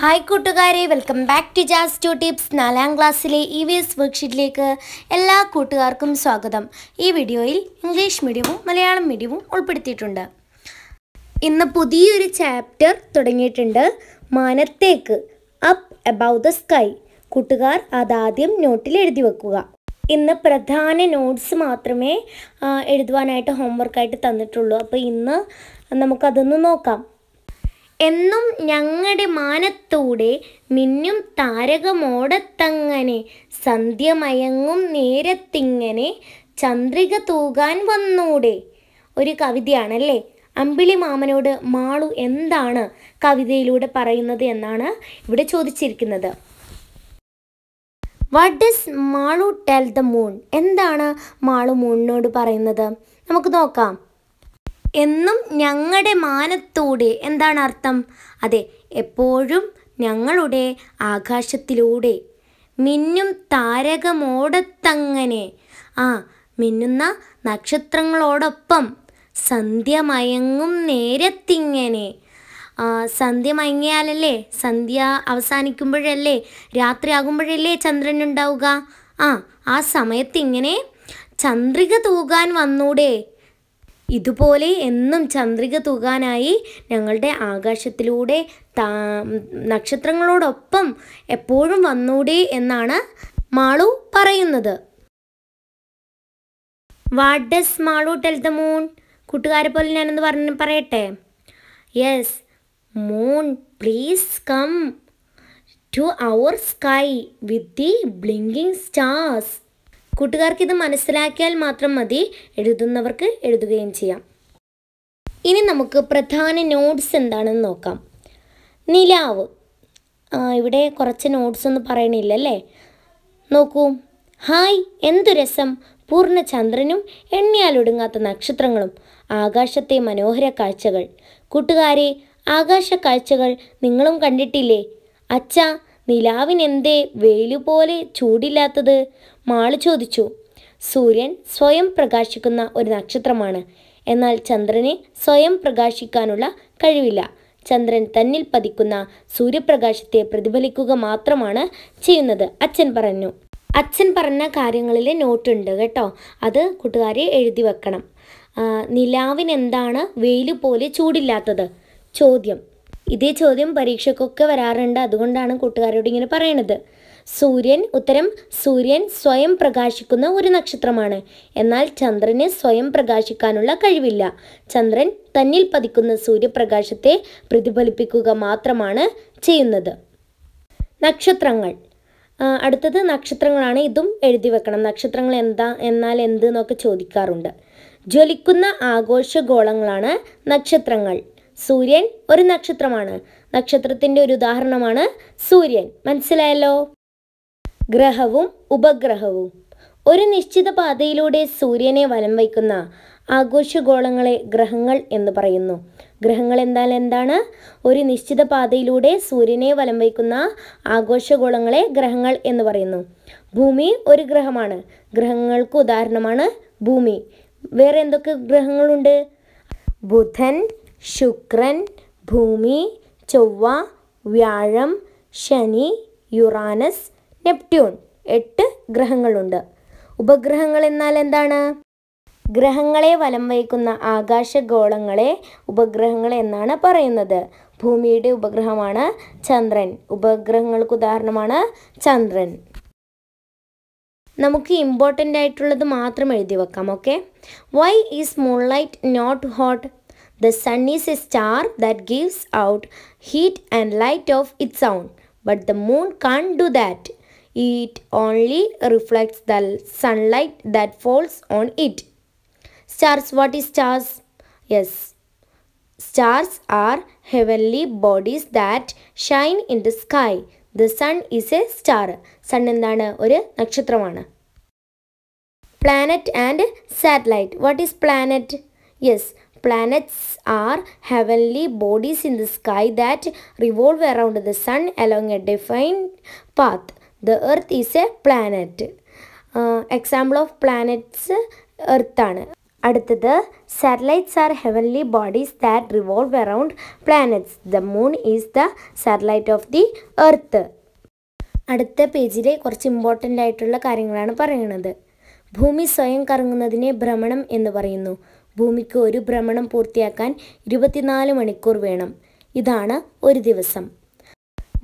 Hi കൂട്ടുകാരെ welcome back to jazz to tips നാലാം ക്ലാസ്സിലെ ഇ വി എസ് വർക്ക്ഷീറ്റിലേക്ക് എല്ലാ കൂട്ടുകാർക്കും സ്വാഗതം ഈ വീഡിയോയിൽ ഇംഗ്ലീഷ് മീഡിയവും മലയാളം മീഡിയവും ഉൾപ്പെടുത്തിയിട്ടുണ്ട് ഇന്ന് പുതിയൊരു ചാപ്റ്റർ തുടങ്ങിയിട്ടുണ്ട് മാനത്തേക്ക് അപ്പ് എബവ് ദ സ്കൈ കൂട്ടുകാർ അതാദ്യം നോട്ടിൽ എഴുതി വെക്കുക ഇന്ന് പ്രധാന നോട്ട്സ് മാത്രമേ എഴുതുവാനായിട്ട് ഹോംവർക്കായിട്ട് തന്നിട്ടുള്ളൂ അപ്പോൾ ഇന്ന് നമുക്കതൊന്ന് നോക്കാം എന്നും ഞങ്ങളുടെ മാനത്തൂടെ മിന്നും താരകമോടത്തങ്ങനെ സന്ധ്യമയങ്ങും നേരത്തിങ്ങനെ ചന്ദ്രിക തൂകാൻ വന്നൂടെ ഒരു കവിതയാണല്ലേ അമ്പിളി മാമനോട് മാളു എന്താണ് കവിതയിലൂടെ പറയുന്നത് എന്നാണ് ഇവിടെ ചോദിച്ചിരിക്കുന്നത് what does Malu tell the moon എന്താണ് മാളു മൂണിനോട് പറയുന്നത് നമുക്ക് നോക്കാം എന്നും ഞങ്ങളുടെ മാനത്തോടെ എന്താണ് അർത്ഥം അതെ എപ്പോഴും ഞങ്ങളുടെ ആകാശത്തിലൂടെ മിന്നും താരകമോടത്തങ്ങനെ ആ മിന്നുന്ന നക്ഷത്രങ്ങളോടൊപ്പം സന്ധ്യമയങ്ങും നേരത്തിങ്ങനെ സന്ധ്യ മയങ്ങിയാലല്ലേ സന്ധ്യ അവസാനിക്കുമ്പോഴല്ലേ രാത്രിയാകുമ്പോഴല്ലേ ചന്ദ്രൻ ഉണ്ടാവുക ആ ആ സമയത്ത് ഇങ്ങനെ ചന്ദ്രിക തൂകാൻ വന്നൂടെ ഇതുപോലെ എന്നും ചന്ദ്രിക തൂകാനായി ഞങ്ങളുടെ ആകാശത്തിലൂടെ താ നക്ഷത്രങ്ങളോടൊപ്പം എപ്പോഴും വന്നൂടെ എന്നാണ് മാളു പറയുന്നത് what does Malu tell the moon കൂട്ടുകാരെ പോലെ ഞാനൊന്ന് പറഞ്ഞ് പറയട്ടെ yes moon please come to our sky with the blinking stars കൂട്ടുകാർക്ക് ഇത് മനസ്സിലാക്കിയാൽ മാത്രം മതി എഴുതുന്നവർക്ക് എഴുതുകയും ചെയ്യാം ഇനി നമുക്ക് പ്രധാന നോട്ട്സ് എന്താണെന്ന് നോക്കാം നിലാവ് ഇവിടെ കുറച്ച് നോട്ട്സ് ഒന്നും പറയണില്ലല്ലേ നോക്കൂ ഹായ് എന്തു രസം പൂർണ്ണചന്ദ്രനും എണ്ണിയാലൊടുങ്ങാത്ത നക്ഷത്രങ്ങളും ആകാശത്തെ മനോഹര കാഴ്ചകൾ കൂട്ടുകാരെ ആകാശ കാഴ്ചകൾ നിങ്ങളും കണ്ടിട്ടില്ലേ അച്ഛ നിലാവിനെന്തേ വെയിലുപോലെ ചൂടില്ലാത്തത് മാള് ചോദിച്ചു സൂര്യൻ സ്വയം പ്രകാശിക്കുന്ന ഒരു നക്ഷത്രമാണ് എന്നാൽ ചന്ദ്രന് സ്വയം പ്രകാശിക്കാനുള്ള കഴിവില്ല ചന്ദ്രൻ തന്നിൽ പതിക്കുന്ന സൂര്യപ്രകാശത്തെ പ്രതിഫലിക്കുക മാത്രമാണ് ചെയ്യുന്നത് അച്ഛൻ പറഞ്ഞു അച്ഛൻ പറഞ്ഞ കാര്യങ്ങളിൽ നോട്ടുണ്ട് കേട്ടോ അത് കൂട്ടുകാരെ എഴുതി വെക്കണം നിലാവിനെന്താണ് വെയിൽ പോലെ ചൂടില്ലാത്തത് ചോദ്യം ഇതേ ചോദ്യം പരീക്ഷയ്ക്കൊക്കെ വരാറുണ്ട് അതുകൊണ്ടാണ് കൂട്ടുകാരോട് ഇങ്ങനെ പറയണത് സൂര്യൻ ഉത്തരം സൂര്യൻ സ്വയം പ്രകാശിക്കുന്ന ഒരു നക്ഷത്രമാണ് എന്നാൽ ചന്ദ്രന് സ്വയം പ്രകാശിക്കാനുള്ള കഴിവില്ല ചന്ദ്രൻ തന്നിൽ പതിക്കുന്ന സൂര്യപ്രകാശത്തെ പ്രതിഫലിപ്പിക്കുക മാത്രമാണ് ചെയ്യുന്നത് നക്ഷത്രങ്ങൾ അടുത്തത് നക്ഷത്രങ്ങളാണ് ഇതും എഴുതി വെക്കണം നക്ഷത്രങ്ങൾ എന്താ എന്നാൽ എന്ത് എന്നൊക്കെ ചോദിക്കാറുണ്ട് ജ്വലിക്കുന്ന ആഘോഷഗോളങ്ങളാണ് നക്ഷത്രങ്ങൾ സൂര്യൻ ഒരു നക്ഷത്രമാണ് നക്ഷത്രത്തിന്റെ ഒരു ഉദാഹരണമാണ് സൂര്യൻ മനസ്സിലായല്ലോ ഗ്രഹവും ഉപഗ്രഹവും ഒരു നിശ്ചിത പാതയിലൂടെ സൂര്യനെ വലം വയ്ക്കുന്ന ആഘോഷഗോളങ്ങളെ ഗ്രഹങ്ങൾ എന്ന് പറയുന്നു ഗ്രഹങ്ങൾ എന്നാൽ എന്താണ് ഒരു നിശ്ചിത പാതയിലൂടെ സൂര്യനെ വലം വയ്ക്കുന്ന ആഘോഷഗോളങ്ങളെ ഗ്രഹങ്ങൾ എന്ന് പറയുന്നു ഭൂമി ഒരു ഗ്രഹമാണ് ഗ്രഹങ്ങൾക്ക് ഉദാഹരണമാണ് ഭൂമി വേറെ എന്തൊക്കെ ഗ്രഹങ്ങളുണ്ട് ബുധൻ ശുക്രൻ ഭൂമി ചൊവ്വ വ്യാഴം ശനി യുറാനസ് നെപ്റ്റ്യൂൺ എട്ട് ഗ്രഹങ്ങളുണ്ട് ഉപഗ്രഹങ്ങൾ എന്നാൽ എന്താണ് ഗ്രഹങ്ങളെ വലം വഹിക്കുന്ന ആകാശഗോളങ്ങളെ ഉപഗ്രഹങ്ങൾ എന്നാണ് പറയുന്നത് ഭൂമിയുടെ ഉപഗ്രഹമാണ് ചന്ദ്രൻ ഉപഗ്രഹങ്ങൾക്ക് ഉദാഹരണമാണ് ചന്ദ്രൻ നമുക്ക് ഇമ്പോർട്ടൻ്റ് ആയിട്ടുള്ളത് മാത്രം എഴുതി വെക്കാം okay why is moonlight not hot The sun is a star that gives out heat and light of its own, but the moon can't do that. It only reflects the sunlight that falls on it. Stars, what is stars? Yes. Stars are heavenly bodies that shine in the sky. The sun is a star. Sun എന്താണ് or a nakshatramana? Planet and satellite. What is planet? Yes. planets are heavenly bodies in the sky that revolve around the sun along a defined path. The earth is a planet. Example of planets എർത്താണ് അടുത്തത് satellites are heavenly bodies that revolve around planets the moon is the satellite of the earth അടുത്ത പേജിലെ കുറച്ച് important ആയിട്ടുള്ള കാര്യങ്ങളാണ് പറയുന്നത് ഭൂമി സ്വയം കറങ്ങുന്നതിനെ ഭ്രമണം എന്ന് പറയുന്നു ഭൂമിക്ക് ഒരു ഭ്രമണം പൂർത്തിയാക്കാൻ ഇരുപത്തിനാല് മണിക്കൂർ വേണം ഇതാണ് ഒരു ദിവസം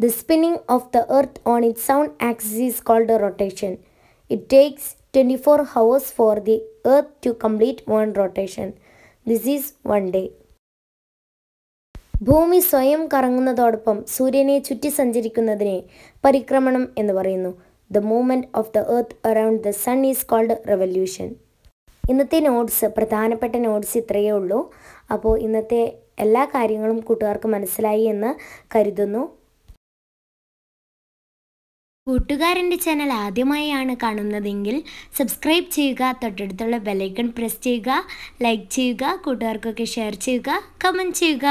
the spinning of the earth on its സൗണ്ട് axis is called rotation it takes twenty four hours for the earth to complete one rotation this is one day ഭൂമി സ്വയം കറങ്ങുന്നതോടൊപ്പം സൂര്യനെ ചുറ്റി സഞ്ചരിക്കുന്നതിനെ പരിക്രമണം എന്ന് പറയുന്നു the movement of the earth around the sun is called revolution ഇന്നത്തെ നോട്ട്സ് പ്രധാനപ്പെട്ട നോട്ട്സ് ഇത്രയേ ഉള്ളൂ അപ്പോൾ ഇന്നത്തെ എല്ലാ കാര്യങ്ങളും കൂട്ടുകാർക്ക് മനസ്സിലായി എന്ന് കരുതുന്നു കൂട്ടുകാരൻ്റെ ചാനൽ ആദ്യമായാണ് കാണുന്നതെങ്കിൽ സബ്സ്ക്രൈബ് ചെയ്യുക തൊട്ടടുത്തുള്ള ബെലൈക്കൺ പ്രസ് ചെയ്യുക ലൈക്ക് ചെയ്യുക കൂട്ടുകാർക്കൊക്കെ ഷെയർ ചെയ്യുക കമൻറ്റ് ചെയ്യുക